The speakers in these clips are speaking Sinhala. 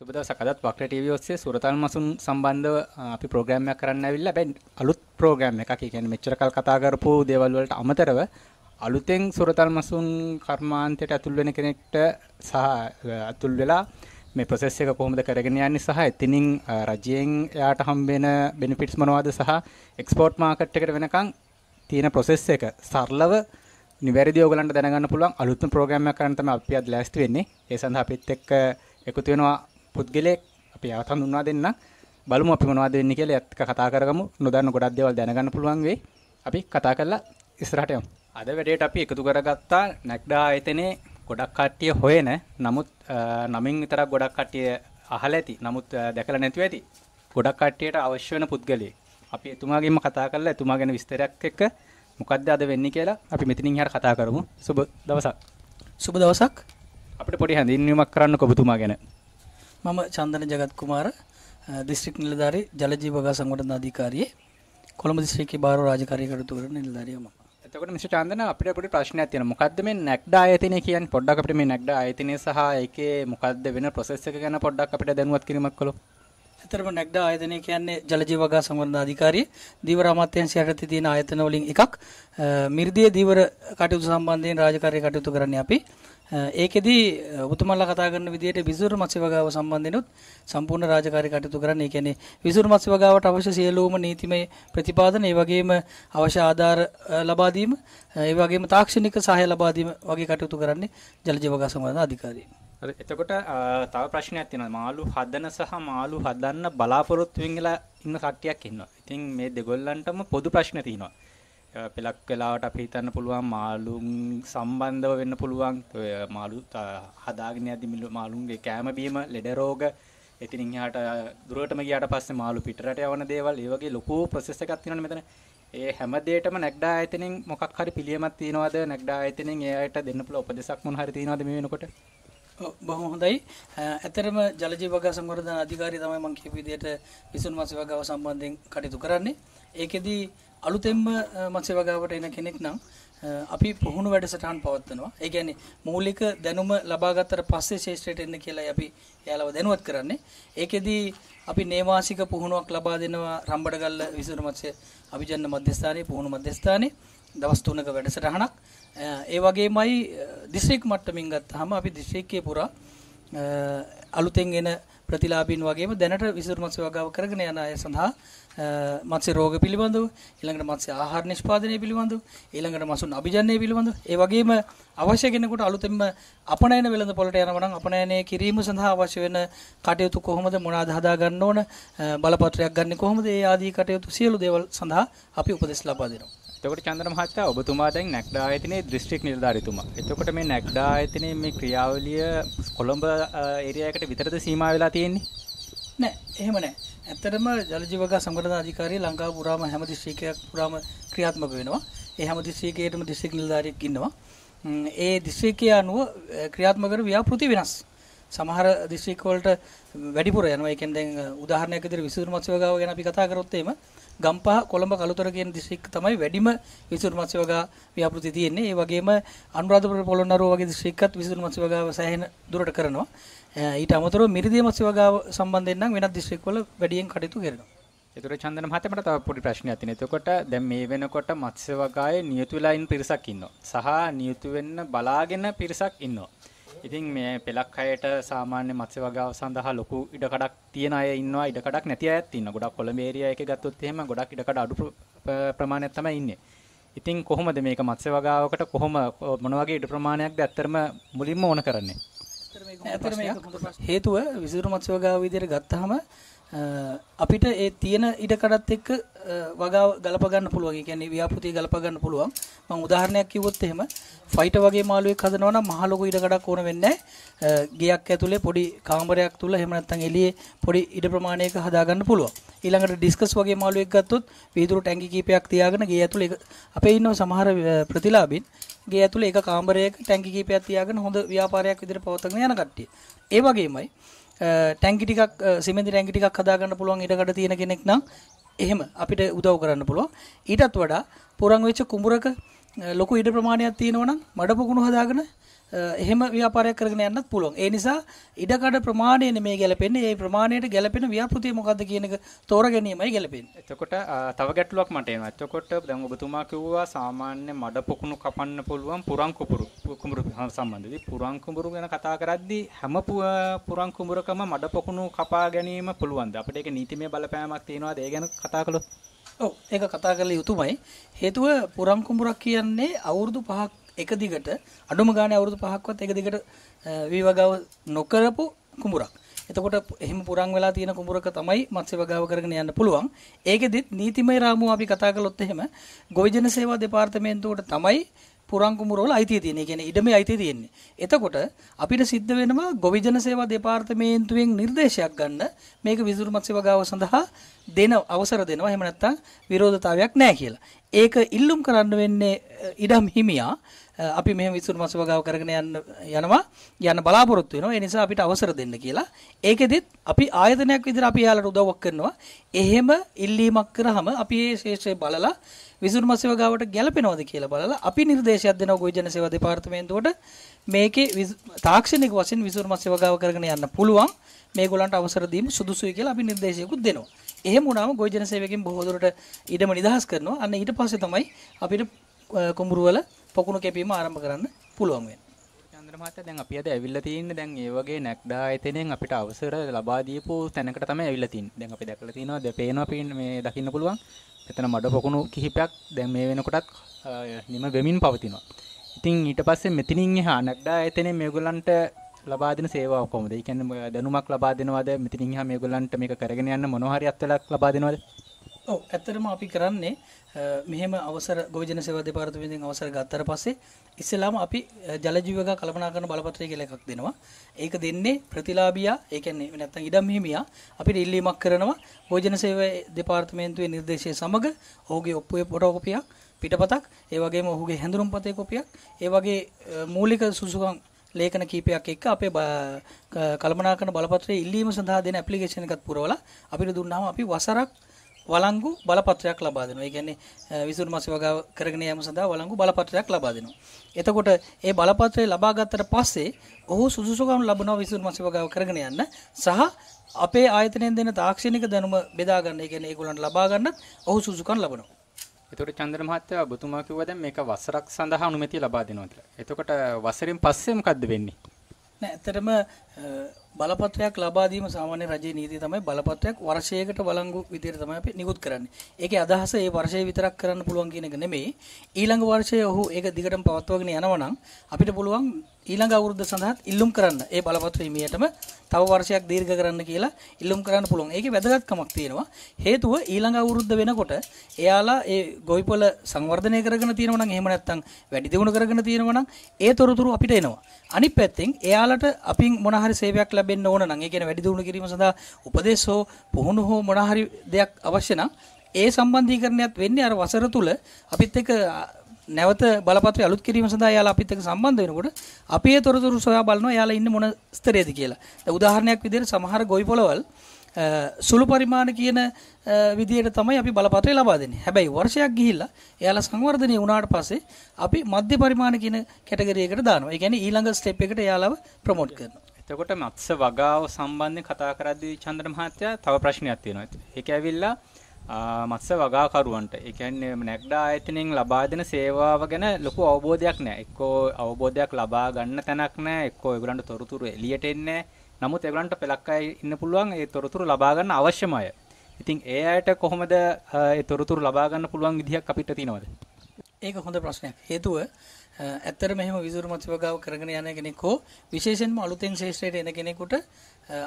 සුබද සකදත් වක්ට ටීවී ඔස්සේ සුරතල් මසුන් සම්බන්ධව අපි ප්‍රෝග්‍රෑම්යක් කරන්න ඇවිල්ලා බැන් අලුත් ප්‍රෝග්‍රෑම් එකක් ඒ කියන්නේ මෙච්චර කල් කතා කරපු දේවල් වලට අමතරව අලුතෙන් සුරතල් මසුන් කර්මාන්තයට ඇතුල් වෙන කෙනෙක්ට සහ ඇතුල් වෙලා මේ ප්‍රොසෙස් එක කොහොමද කරගෙන යන්නේ සහ එතනින් රජයෙන් එයාට හම්බෙන බෙනිෆිට්ස් මොනවද සහ එක්ස්පෝර්ට් මාකට් එකට වෙනකන් තියෙන ප්‍රොසෙස් එක සරලව නිවැරදිව ඔයගලන්ට දැනගන්න පුළුවන් අලුත්ම ප්‍රෝග්‍රෑම් එකක් කරන්න තමයි අපි අද ලෑස්ති වෙන්නේ ඒ සඳහා අපිත් එක්ක එකතු වෙනවා පුද්ගලෙක් අපි යවත් හඳුන්වා දෙන්නම්. බලමු අපි මොනවද වෙන්නේ කියලා එක්ක කතා කරගමු. නොදන්න ගොඩක් දේවල් දැනගන්න පුළුවන් වෙයි. අපි කතා කරලා ඉස්සරහට යමු. අද වැඩේට අපි එකතු කරගත්තා නැක්ඩා ආයතනයේ ගොඩක් කට්ටිය හොයන නමුත් නමින් විතරක් ගොඩක් කට්ටිය අහලා ඇති. නමුත් දැකලා නැතුව ඇති. ගොඩක් කට්ටියට අවශ්‍ය වෙන පුද්ගලයෙක්. අපි එතුමාගෙන්ම කතා කරලා එතුමා ගැන විස්තරයක් එක්ක මොකද්ද අද වෙන්නේ කියලා අපි මෙතනින් එහාට කතා කරමු. සුබ දවසක්. සුබ දවසක්. අපිට පොඩි හැඳින්වීමක් කරන්න ඔබතුමා ගැන. මම චන්දන ජගත් කුමාර දිස්ත්‍රික් නිලධාරී ජලජීව වගා සංවර්ධන අධිකාරියේ කොළඹ දිස්ත්‍රික්කේ භාරව රාජකාරිය කටයුතු කරන නිලධාරියා මම. එතකොට මිස්ටර් චන්දන අපිට පොඩි ප්‍රශ්නයක් තියෙනවා. මොකද්ද මේ නැග්ඩා ආයතනය කියන්නේ? පොඩ්ඩක් අපිට මේ නැග්ඩා ආයතනය සහ ඒකේ මොකද්ද වෙන ප්‍රොසෙස් එක ගැන පොඩ්ඩක් අපිට දැනුවත් කිරීමක් කළොත්. ඇතරම නැග්ඩා ආයතනය කියන්නේ ජලජීව වගා සංවර්ධන අධිකාරියේ දීවර අමාත්‍යාංශය යටතේ තියෙන ආයතන වලින් එකක්. මිර්දියේ දීවර කටයුතු සම්බන්ධයෙන් රාජකාරිය කටයුතු කරන්නේ අපි. ඒකෙදි ඔබතුමාලා කතා කරන විදිහට විසුරු මත්ස්‍යවගාව සම්බන්ධෙනුත් සම්පූර්ණ රාජකාරී කටයුතු කරන්න. ඒ කියන්නේ විසුරු මත්ස්‍යවගාවට අවශ්‍ය සියලුම නීතිමය ප්‍රතිපාදන, ඒ වගේම අවශ්‍ය ආධාර ලබා දීම, ඒ වගේම තාක්ෂණික සහාය ලබා දීම වගේ කටයුතු කරන්නේ ජල ජීවකා සමාදාන අධිකාරිය. හරි. එතකොට තව ප්‍රශ්නයක් තියෙනවා. මාළු හදන සහ මාළු හදන්න බලාපොරොත්තු වෙන ඉන්න කට්ටියක් ඉන්නවා. ඉතින් මේ දෙගොල්ලන්ටම පොදු ප්‍රශ්න තියෙනවා. පෙලක් වෙලාවට අපි හිතන්න පුළුවන් මාළුන් සම්බන්ධව වෙන්න පුළුවන් ඔය මාළු හදාගෙන යද්දි මාළුන්ගේ කෑම බීම ලෙඩ රෝග එතනින් එහාට දුරටම ගියාට පස්සේ මාළු පිටරට යවන දේවල් ඒ වගේ ලොකු ප්‍රොසෙස් එකක් තියෙනවනේ මෙතන ඒ හැම දෙයකටම නැග්ඩා ආයතනෙන් මොකක් හරි පිළියමක් තියෙනවද නැග්ඩා ආයතනෙන් ඒ අයට දෙන්න පුළුවන් උපදේශක් මොන හරි තියෙනවද මේ වෙනකොට බොහොම හොඳයි ඇතරම ජලජීව වගා සංවර්ධන අධිකාරිය තමයි මම කියපු විදිහට විසුණු මාසේ වගාව සම්බන්ධයෙන් කටයුතු කරන්නේ ඒකෙදී අලුතෙන්ම මත්ස්‍ය වගාවට එන කෙනෙක් නම් අපි පුහුණු වැඩසටහන් පවත්වනවා. ඒ කියන්නේ මූලික දැනුම ලබා ගත්තට පස්සේ ශේෂ්ත්‍රයට එන්න කියලා අපි එයාලව දැනුවත් කරන්නේ. ඒකෙදි අපි නේවාසික පුහුණුවක් ලබා දෙනවා රම්බඩගල්ල විසුණු මත්ස්‍ය අභිජන්න මධ්‍යස්ථානයේ පුහුණු මධ්‍යස්ථානයේ දවස් තුනක වැඩසටහනක්. ඒ වගේමයි දිස්ත්‍රික් මට්ටමින් ගත්තාම අපි දිස්ත්‍රික්කයේ පුරා අලුතෙන් එන ප්‍රතිලාභීන් වගේම දැනට විසුණු මත්ස්‍ය වගාව කරගෙන යන අය සඳහා මත්සේ රෝග පිළිබඳව ඊළඟට මත්සේ ආහාර නිෂ්පාදනය පිළිබඳව ඊළඟට මසුන් අභිජනනය පිළිබඳව ඒ වගේම අවශ්‍ය කෙනෙකුට අලුතෙන්ම අපනයන වෙළඳපොළට යනවා නම් අපනයනය කිරීම සඳහා අවශ්‍ය වෙන කටයුතු කොහොමද මොනවාද හදා ගන්න ඕන බලපත්‍රයක් ගන්න කොහොමද ඒ ආදී කටයුතු සියලු දේවල් සඳහා අපි උපදෙස් ලබා දෙනවා එතකොට චන්දන මහත්තයා ඔබතුමා දැන් නැක්ඩා ආයතනයේ දිස්ත්‍රික් නිලධාරීතුමා. එතකොට මේ නැක්ඩා ආයතනයේ මේ ක්‍රියාවලිය කොළඹ ඒරියා එකට විතරද සීමා වෙලා තියෙන්නේ? නෑ, එහෙම නෑ. ඇත්තටම ජල ජීව වගා සංවර්ධන අධිකාරිය ලංකාව පුරාම හැම දිස්ත්‍රික්කයක් පුරාම ක්‍රියාත්මක වෙනවා. ඒ හැම දිස්ත්‍රික්කයකටම දිස්ත්‍රික් නිලධාරියෙක් ඉන්නවා. ඒ දිස්ත්‍රික්කය අනුව ක්‍රියාත්මක කරන ව්‍යාපෘති වෙනස්. සමහර දිස්ත්‍රික් වලට වැඩිපුර යනවා. ඒ කියන්නේ දැන් උදාහරණයක් විදිහට විසුරු මත්ස්‍ය වගාව ගැන අපි කතා කරොත් එහෙම ගම්පහ කොළඹ කළුතර කියන දිස්ත්‍රික් තමයි වැඩිම විසුරු මත්ස්‍ය වගා ව්‍යාපෘති තියෙන්නේ. ඒ වගේම අනුරාධපුර පොළොන්නරුව වගේ දිස්ත්‍රික්කත් විසුරු මත්ස්‍ය වගාව සෑහෙන දුරට කරනවා. ඊට අමතරව මිරිදිය මස් වගාව සම්බන්ධයෙන් නම් වෙනත් දිස්ත්‍රික්කවල වැඩියෙන් කටයුතු කරනවා. ඒතර චන්දන මහත්මයා මට තව පොඩි ප්‍රශ්නයක් තියෙනවා. එතකොට දැන් මේ වෙනකොට මත්ස්‍ය වගාවේ නියුතු වෙලා ඉන්න පිරිසක් ඉන්නවා. සහ නියුතු වෙන්න බලාගෙන පිරිසක් ඉන්නවා. ඉතින් මේ පෙලක් අයට සාමාන්‍ය මත්ස්‍ය වගාව සඳහා ලොකු ඉඩකඩක් තියෙන අය ඉන්නවා, ඉඩකඩක් නැති අයත් ඉන්නවා. ගොඩක් කොළඹ ඒරියා එකේ ගත්තොත් එහෙම ගොඩක් ඉඩකඩ අඩු ප්‍රමාණයක් තමයි ඉන්නේ. ඉතින් කොහොමද මේක මත්ස්‍ය වගාවකට කොහොම මොන වගේ ඉඩ ප්‍රමාණයක්ද ඇත්තරම මුලින්ම ඕන කරන්නේ? හේතුව විසිරු මත්ස්‍යවගාව විදිහට ගත්තාම අපිට ඒ තියෙන ඉඩකඩත් එක්ක වගාව ගලප ගන්න පුළුවන්. ඒ කියන්නේ ව්‍යාපෘතිය ගලප ගන්න පුළුවන්. මම උදාහරණයක් කිව්වොත් එහෙම ෆයිට වගේ මාළුවෙක් හදනවා නම් මහ ලොකු ඉඩකඩක් ඕන වෙන්නේ නැහැ. ගෙයක් ඇතුලේ පොඩි කාමරයක් තුල එහෙම නැත්නම් එළියේ පොඩි ඉඩ ප්‍රමාණයක හදා ගන්න පුළුවන්. ඊළඟට ඩිස්කස් වගේ මාළුවෙක් ගත්තොත් වීදුරු ටැංකි කිහිපයක් තියාගෙන ගේ ඇතුලේ අපේ ඉන්නව සමහර ප්‍රතිලාභින් ගේ ඇතුලේ එක කාමරයක ටැංකි කිහිපයක් තියාගෙන හොඳ ව්‍යාපාරයක් විදිහට පවත්වාගෙන යන කට්ටිය. ඒ වගේමයි ටැංකි ටිකක් සිමෙන්ති ටැංකි ටිකක් හදා ගන්න පුළුවන් ඊටකට තියෙන කෙනෙක් නම් එහෙම අපිට උදව් කරන්න පුළුවන්. ඊටත් වඩා පුරන් වෙච්ච කුඹරක ලොකු ඉඩ ප්‍රමාණයක් තියෙනවා නම් මඩ පොකුණු හදාගෙන එහෙම ව්‍යාපාරයක් කරගෙන යන්නත් පුළුවන්. ඒ නිසා ඉඩකඩ ප්‍රමාණයනේ මේ ගැලපෙන්නේ. ඒ ප්‍රමාණයට ගැලපෙන ව්‍යාපෘතිය මොකද්ද කියන එක තෝරා ගැනීමයි ගැලපෙන්නේ. එතකොට තව ගැටලුවක් මට එනවා. එතකොට දැන් ඔබතුමා කිව්වා සාමාන්‍ය මඩ පොකුණු කපන්න පුළුවන් පුරන් කුඹුරු. කුඹුරු සම්බන්ධයි. පුරන් කුඹුරු ගැන කතා කරද්දී හැම පුරන් කුඹුරකම මඩ පොකුණු කපා ගැනීම පුළුවන්ද? අපිට ඒක නීතිමය බලපෑමක් තියනවාද? ඒ ගැන කතා කළොත් ඔව් ඒක කතා කරලා යුතුමයි. හේතුව පුරන් කුඹුරක් කියන්නේ අවුරුදු 5ක් එක දිගට අඩුම ගානේ අවුරුදු 5ක්වත් එක දිගට විවගාව නොකරපු කුඹුරක්. එතකොට එහෙම පුරන් වෙලා තියෙන කුඹුරක තමයි මත්ස්‍ය වගාව කරගෙන යන්න පුළුවන්. ඒකෙදිත් නීතිමය රාමුව අපි කතා කළොත් එහෙම ගොවිජන සේවා දෙපාර්තමේන්තුවට තමයි පුරන් කුඹුරවල අයිතිය තියෙන්නේ. ඒ කියන්නේ ඉඩමේ අයිතිය තියෙන්නේ. එතකොට අපිට සිද්ධ වෙනවා ගොවිජන සේවා දෙපාර්තමේන්තුවෙන් නිර්දේශයක් ගන්න මේක විසුරු මත්ස්‍ය වගාව සඳහා දෙන අවසර දෙනවා. එහෙම නැත්නම් විරෝධතාවයක් නැහැ කියලා. ඒක ඉල්ලුම් කරන්න වෙන්නේ ඉඩම් හිමියා අපි මෙහෙම විසුණු මස් වගාව කරගෙන යන්න යනවා යන්න බලාපොරොත්තු වෙනවා. ඒ නිසා අපිට අවසර දෙන්න කියලා. ඒකෙදිත් අපි ආයතනයක් විදිහට අපි යාලට උදව්වක් කරනවා. එහෙම ඉල්ලීමක් කරාම අපි මේ ශේෂය බලලා විසුණු මස් වගාවට ගැලපෙනවද කියලා බලලා අපි නිර්දේශයක් දෙනවා ගොවිජන සේවා දෙපාර්තමේන්තුවට මේකේ තාක්ෂණික වශයෙන් විසුණු මස් වගාව කරගෙන යන්න පුළුවන්. මේගොල්ලන්ට අවසර දීම සුදුසුයි කියලා අපි නිර්දේශයකුත් දෙනවා. එහෙම වුණාම ගොවිජන සේවකයන් බොහෝ දුරට ඉඩම නිදහස් කරනවා. අන්න ඊට පස්සේ තමයි අපිට කුඹුරු වල පොකුණු කැපීම ආරම්භ කරන්න පුළුවන් වෙනවා. චන්ද්‍ර මහත්තයා දැන් අපි අද ඇවිල්ලා තියෙන්නේ දැන් ඒ වගේ නැක්ඩා ආයතනයෙන් අපිට අවසර ලබා දීපු තැනකට තමයි ඇවිල්ලා තින්නේ. දැන් අපි දැකලා තිනවා දැන් පේනවා මේ දකින්න පුළුවන්. මෙතන මඩ පොකුණු කිහිපයක් දැන් මේ වෙනකොටත් නිම වෙමින් පවතිනවා. ඉතින් ඊට පස්සේ මෙතනින් එහා නැක්ඩා ආයතනයේ මේගොල්ලන්ට ලබා දෙන සේවාව කොහොමද? ඒ කියන්නේ දැනුමක් ලබා දෙනවද? මෙතනින් එහා මේගොල්ලන්ට මේක කරගෙන යන්න මොනවා හරි අත්වලක් ලබා දෙනවද? ඔව් ඇත්තටම අපි කරන්නේ මෙහෙම අවසර ගෝජන සේවා දෙපාර්තමේන්තුවෙන් අවසර ගත්තට පස්සේ ඉස්සෙල්ලාම අපි ජල ජීවක කළමනාකරන බලපත්‍රය කියලා එකක් දෙනවා. ඒක දෙන්නේ ප්‍රතිලාභියා, ඒ කියන්නේ නැත්තම් ඉඩම් හිමියා අපිට ඉල්ලීමක් කරනවා ගෝජන සේවා දෙපාර්තමේන්තුවේ නිර්දේශය සමග ඔහුගේ ඔප්පුවේ ෆොටෝකෝපියක්, පිටපතක්, ඒ වගේම ඔහුගේ හැඳුනුම් පතේ කොපියක්, ඒ වගේ මූලික සුසුකම් ලේඛන කීපයක් එක්ක අපේ කළමනාකරන බලපත්‍රයේ ඉල්ලීම සඳහා දෙන ඇප්ලිකේෂන් එකක් පුරවලා අපිට දුන්නාම අපි වසරක් වළංගු බලපත්‍රයක් ලබා දෙනවා. ඒ කියන්නේ විසුරු මාසෙ වගාව කරගෙන යාම සඳහා වළංගු බලපත්‍රයක් ලබා දෙනවා. එතකොට ඒ බලපත්‍රය ලබා ගත්තට පස්සේ ඔහු සුදුසුකම් ලබනවා විසුරු මාසෙ වගාව කරගෙන යන්න සහ අපේ ආයතනයෙන් දෙන තාක්ෂණික දැනුම බෙදා ගන්න. ඒ කියන්නේ ඒගොල්ලන්ට ලබා ගන්නත් ඔහු සුදුසුකම් ලබනවා. එතකොට චන්ද්‍ර මහත්තයා ඔබතුමා කිව්වා දැන් මේක වසරක් සඳහා අනුමැතිය ලබා දෙනවා කියලා. එතකොට වසරෙන් පස්සේ මොකද්ද වෙන්නේ? නෑ ඇත්තටම බලපත්‍රයක් ලබා දීම සාමාන්‍ය රජයේ නීතිය තමයි බලපත්‍රයක් වර්ෂයකට වළංගු විදිහට තමයි අපි නිකුත් කරන්නේ. ඒකේ අදහස ඒ වර්ෂය විතරක් කරන්න පුළුවන් කියන එක නෙමෙයි. ඊළඟ වර්ෂයේ ඔහු ඒක දිගටම පවත්වාගෙන යනවා නම් අපිට පුළුවන් ඊළඟ අවුරුද්ද සඳහාත් ඉල්ලුම් කරන්න ඒ බලපත්‍ර හිමියටම තව වර්ෂයක් දීර්ඝ කරන්න කියලා ඉල්ලුම් කරන්න පුළුවන්. ඒකේ වැදගත්කමක් තියෙනවා. හේතුව ඊළඟ අවුරුද්ද වෙනකොට එයාලා ඒ ගොවිපළ සංවර්ධනය කරගෙන තියෙනවා නම් එහෙම නැත්නම් වැඩි දියුණු කරගෙන තියෙනවා නම් ඒ තොරතුරු අපිට එනවා. අනිත් පැත්තෙන් එයාලට අපින් මොන හරි සේවයක් ලැබෙන්න ඕන නම් ඒ කියන්නේ වැඩි දියුණු කිරීම සඳහා උපදේශ හෝ පුහුණු හෝ මොන හරි දෙයක් අවශ්‍ය නම් ඒ සම්බන්ධීකරණයත් වෙන්නේ අර වසර තුල අපිත් එක්ක නැවත බලපත්‍රය අලුත් කිරීම සඳහා යාලා අපිත් එක්ක සම්බන්ධ වෙනකොට අපි ඒ තොරතුරු සොයා බලනවා යාලා ඉන්නේ මොන ස්තරයේද කියලා. දැන් උදාහරණයක් විදිහට සමහර ගොවි පොළවල් සුළු පරිමාණ කියන විදියට තමයි අපි බලපත්‍රය ලබා දෙන්නේ. හැබැයි වර්ෂයක් ගිහිල්ලා එයාලා සංවර්ධනය වුණාට පස්සේ අපි මධ්‍ය පරිමාණ කියන කැටගරි එකට දානවා. ඒ කියන්නේ ඊළඟ ස්ටෙප් එකට එයාලව ප්‍රොමෝට් කරනවා. එතකොට මත්ස්‍ය වගාව සම්බන්ධයෙන් කතා කරද්දී චන්ද්‍ර මහත්තයා තව ප්‍රශ්නයක් තියෙනවා. ඒක ඇවිල්ලා මත්ස්‍ය වගාකරුවන්ට ඒ කියන්නේ නැග්ඩ ආයතනයෙන් ලබා දෙන සේවාව ගැන ලොකු අවබෝධයක් නැහැ. එක්කෝ අවබෝධයක් ලබා ගන්න තැනක් නැහැ. එක්කෝ ඒගොල්ලන්ට තොරතුරු එළියට එන්නේ නමුත් ඒගොල්ලන්ට පෙලක් අය ඉන්න පුළුවන් ඒ තොරතුරු ලබා ගන්න අවශ්‍යමය. ඉතින් ඒ අයට කොහොමද ඒ තොරතුරු ලබා ගන්න පුළුවන් විදිහක් අපිට තියෙනවද? ඒක හොඳ ප්‍රශ්නයක්. හේතුව ඇත්තට මෙහෙම විදුරු මත්ස්‍ය වගාව කරගෙන යන කෙනෙක් හෝ විශේෂයෙන්ම අලුතෙන් ශේෂ්ත්‍රයට එන කෙනෙකුට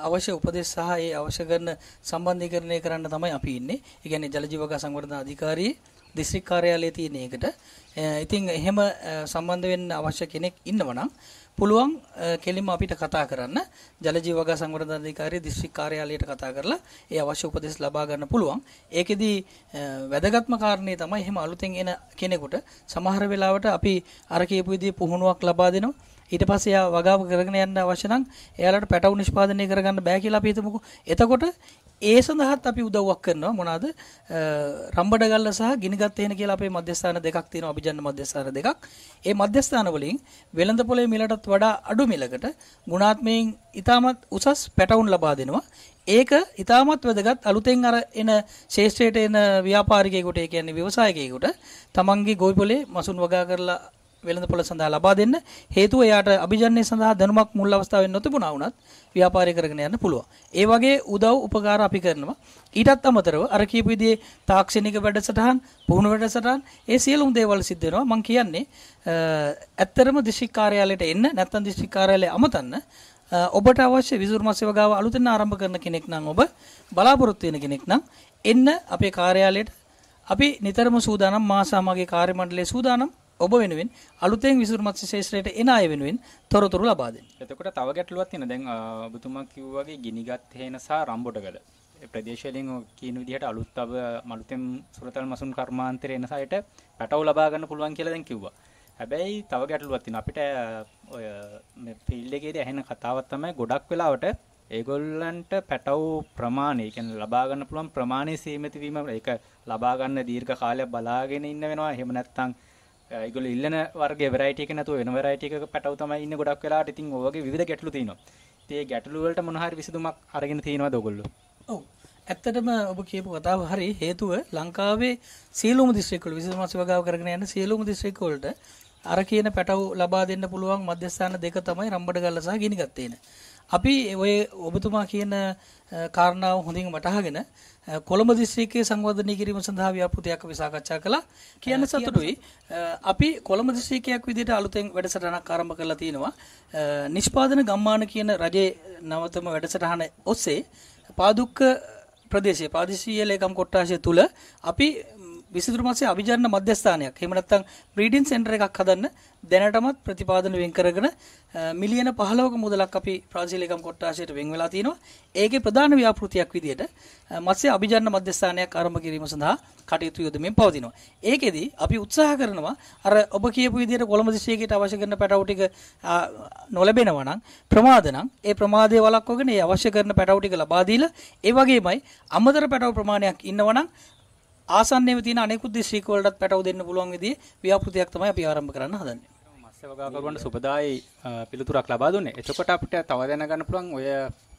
අවශ්‍ය උපදෙස් සහ ඒ අවශ්‍ය කරන සම්බන්ධීකරණය කරන්න තමයි අපි ඉන්නේ. ඒ කියන්නේ ජල ජීවක සංවර්ධන අධිකාරිය දිස්ත්‍රික් කාර්යාලයේ තියෙන එකට. ඉතින් එහෙම සම්බන්ධ වෙන්න අවශ්‍ය කෙනෙක් ඉන්නවනම් පුළුවන් කෙලින්ම අපිට කතා කරන්න ජල ජීවක සංවර්ධන අධිකාරිය දිස්ත්‍රික් කාර්යාලයට කතා කරලා ඒ අවශ්‍ය උපදෙස් ලබා ගන්න පුළුවන්. ඒකෙදි වැදගත්ම කාරණේ තමයි එහෙම අලුතෙන් එන කෙනෙකුට සමහර වෙලාවට අපි අර කියපු විදිහේ පුහුණුවක් ලබා දෙනවා. ඊට පස්සේ එයා වගාව කරගෙන යන්න අවශ්‍ය නම් එයාලට පැටවු නිෂ්පාදනය කරගන්න බෑ කියලා අපි හිතමුකෝ. එතකොට ඒ සඳහාත් අපි උදව්වක් කරනවා මොනවාද? රම්බඩගල්ල සහ ගිනිගත් තේන කියලා අපේ මධ්‍යස්ථාන දෙකක් තියෙනවා අභිජන්න මධ්‍යස්ථාන දෙකක්. ඒ මධ්‍යස්ථාන වලින් වෙළඳ පොලේ මිලටත් වඩා අඩු මිලකට ගුණාත්මයෙන් ඉතාමත් උසස් පැටවුන් ලබා දෙනවා. ඒක ඉතාමත් වැදගත් අලුතෙන් අර එන ශේෂ්ත්‍රයට එන ව්‍යාපාරිකයෙකුට ඒ කියන්නේ ව්‍යවසායකයෙකුට තමන්ගේ ගොවිපොලේ මසුන් වගා කරලා වෙළඳපොළ සඳහා ලබා දෙන්න හේතුව එයාට අභිජන්‍ය සඳහා දැනුමක් මුල් අවස්ථාවෙන් නොතිබුණා වුණත් ව්‍යාපාරය කරගෙන යන්න පුළුවන්. ඒ වගේ උදව් උපකාර අපි කරනවා. ඊටත් අමතරව අර කියපු විදිහේ තාක්ෂණික වැඩසටහන්, පුහුණු වැඩසටහන් ඒ සියලුම දේවල් සිද්ධ වෙනවා. මම කියන්නේ ඇත්තරම දිස්ත්‍රික් කාර්යාලයට එන්න නැත්නම් දිස්ත්‍රික් කාර්යාලය අමතන්න ඔබට අවශ්‍ය විසුරුම සේවගාව අලුතෙන් ආරම්භ කරන කෙනෙක් නම් ඔබ බලාපොරොත්තු වෙන කෙනෙක් නම් එන්න අපේ කාර්යාලයට අපි නිතරම සූදානම් මා සහ මගේ කාර්ය මණ්ඩලයේ සූදානම් ඔබ වෙනුවෙන් අලුතෙන් විසුරුමත් ශේෂ්‍රයට එන අය වෙනුවෙන් තොරතුරු ලබා දෙන්න. එතකොට තව ගැටලුවක් තියෙනවා. දැන් ඔබතුමා කිව්වා වගේ ගිනිගත් හේන සහ රම්බොටගල ප්‍රදේශවලින් කියන විදිහට අලුත් අව මලුතෙන් සුරතල් මසුන් කර්මාන්තේ එන සයට පැටව ලබා ගන්න පුළුවන් කියලා දැන් කිව්වා. හැබැයි තව ගැටලුවක් තියෙනවා. අපිට ඔය ෆීල්ඩ් එකේදී ඇහෙන කතාවක් තමයි ගොඩක් වෙලාවට ඒගොල්ලන්ට පැටව් ප්‍රමාණය කියන්නේ ලබා ගන්න පුළුවන් ප්‍රමාණය සීමිත වීම ඒක ලබා ගන්න දීර්ඝ කාලයක් බලාගෙන ඉන්න වෙනවා. එහෙම නැත්නම් ඒගොල්ල ඉල්ලන වර්ගයේ වෙරයිටි එක නැතුව වෙන වෙරයිටි එකක පැටව තමයි ඉන්නේ ගොඩක් වෙලාවට. ඉතින් ඔයගේ විවිධ ගැටලු තියෙනවා. ඉතින් ඒ ගැටලු වලට මොන හරි විසඳුමක් අරගෙන තියෙනවද ඔයගොල්ලෝ? ඔව්. ඇත්තටම ඔබ කියපු කතාව හරි හේතුව ලංකාවේ සියලුම දිස්ත්‍රික්කවල විසඳුමක් සුවගාව කරගෙන යන සියලුම දිස්ත්‍රික්කවලට අර කියන පැටව ලබා දෙන්න පුළුවන් මධ්‍යස්ථාන දෙක තමයි රම්බඩගල්ල සහ ගිනිගත්තේන. අපි ඔය ඔබතුමා කියන කාරණාව හොඳින් වටහාගෙන කොළඹ දිස්ත්‍රික්කයේ සංවර්ධනය කිරීම සඳහා ව්‍යාපෘතියක් අපි සාකච්ඡා කළා. කියන්න සතුටුයි. අපි කොළඹ දිස්ත්‍රික්කයක් විදිහට අලුතෙන් වැඩසටහනක් ආරම්භ කරලා තිනවා. නිෂ්පාදන ගම්මාන කියන රජයේ නවතම වැඩසටහන ඔස්සේ පාදුක්ක ප්‍රදේශයේ පාදිසීය ලේකම් කොට්ටාශය තුල අපි විසිතුරු මාසේ අවිජාන මධ්‍යස්ථානයක්. එහෙම නැත්නම් බ්‍රීඩින් සෙන්ටර් එකක් හදන්න දැනටමත් ප්‍රතිපාදන වෙන් කරගෙන මිලියන 15ක මුදලක් අපි බ්‍රාසීල එකම් කොට්ටාශයට වෙන් වෙලා තිනවා. ඒකේ ප්‍රධාන ව්‍යාපෘතියක් විදිහට මත්ස්‍ය අවිජාන මධ්‍යස්ථානයක් ආරම්භ කිරීම සඳහා කටයුතු යොදමින් පවතිනවා. ඒකෙදි අපි උත්සාහ කරනවා අර ඔබ කියපු විදිහට කොළඹ දිස්ත්‍රික්කයට අවශ්‍ය කරන පැටවු ටික නොලැබෙනවා නම් ප්‍රමාද නම් ඒ ප්‍රමාදය වළක්වගෙන ඒ අවශ්‍ය කරන පැටවු ටික ලබා දීලා ඒ වගේමයි අමතර පැටවු ප්‍රමාණයක් ඉන්නවා නම් ආසන්නයේම තියෙන අනෙකුත් දිස්ත්‍රික් වලටත් පැටව දෙන්න පුළුවන් විදිහේ ව්‍යාපෘතියක් තමයි අපි ආරම්භ කරන්න හදන්නේ. මත්ස්‍යවගාකරුවන්ට සුබදායි පිළිතුරක් ලබා දුන්නේ. එතකොට අපිට තව දැනගන්න පුළුවන් ඔය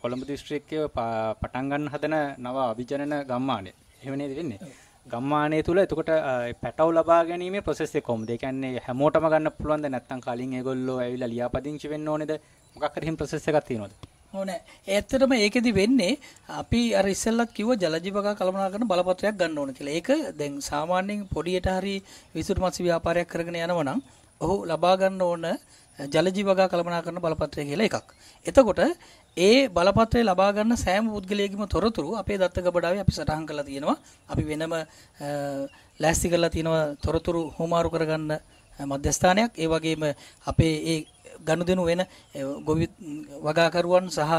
කොළඹ දිස්ත්‍රික්කයේ පටන් ගන්න හදන නව අභිජනන ගම්මානය. එහෙම නේද වෙන්නේ? ගම්මානය තුළ එතකොට පැටව ලබා ගැනීම ප්‍රසෙස්සේ කොම්ද කියන්නේ හැමෝටම ගන්න පුළුවන්ද නැත්තම් කලින් ඒගොල්ලෝ ඇවිල්ලා ලියාපදිංචි වෙන්න ඕනේද මොකක් හරි හිම් ප්‍රොසෙස් එකක් තියෙනවද ඕනේ. ඇත්තටම ඒකෙදි වෙන්නේ අපි අර ඉස්සෙල්ලත් කිව්ව ජලජීවක කළමනාකරන බලපත්‍රයක් ගන්න ඕන කියලා. ඒක දැන් සාමාන්‍යයෙන් පොඩියට හරි විසුරු මස් ව්‍යාපාරයක් කරගෙන යනවා නම් ඔහු ලබා ගන්න ඕන ජලජීවක කළමනාකරන බලපත්‍රය කියලා එකක්. එතකොට ඒ බලපත්‍රය ලබා ගන්න සෑම පුද්ගලයෙකුම තොරතුරු අපේ දත්ත ගබඩාවේ අපි සටහන් කරලා තියෙනවා. අපි වෙනම ලෑස්ති කරලා තියෙනවා තොරතුරු හොමාරු කරගන්න මධ්‍යස්ථානයක්. ඒ වගේම අපේ ඒ ගනුදෙනු වෙන ගොවි වගාකරුවන් සහ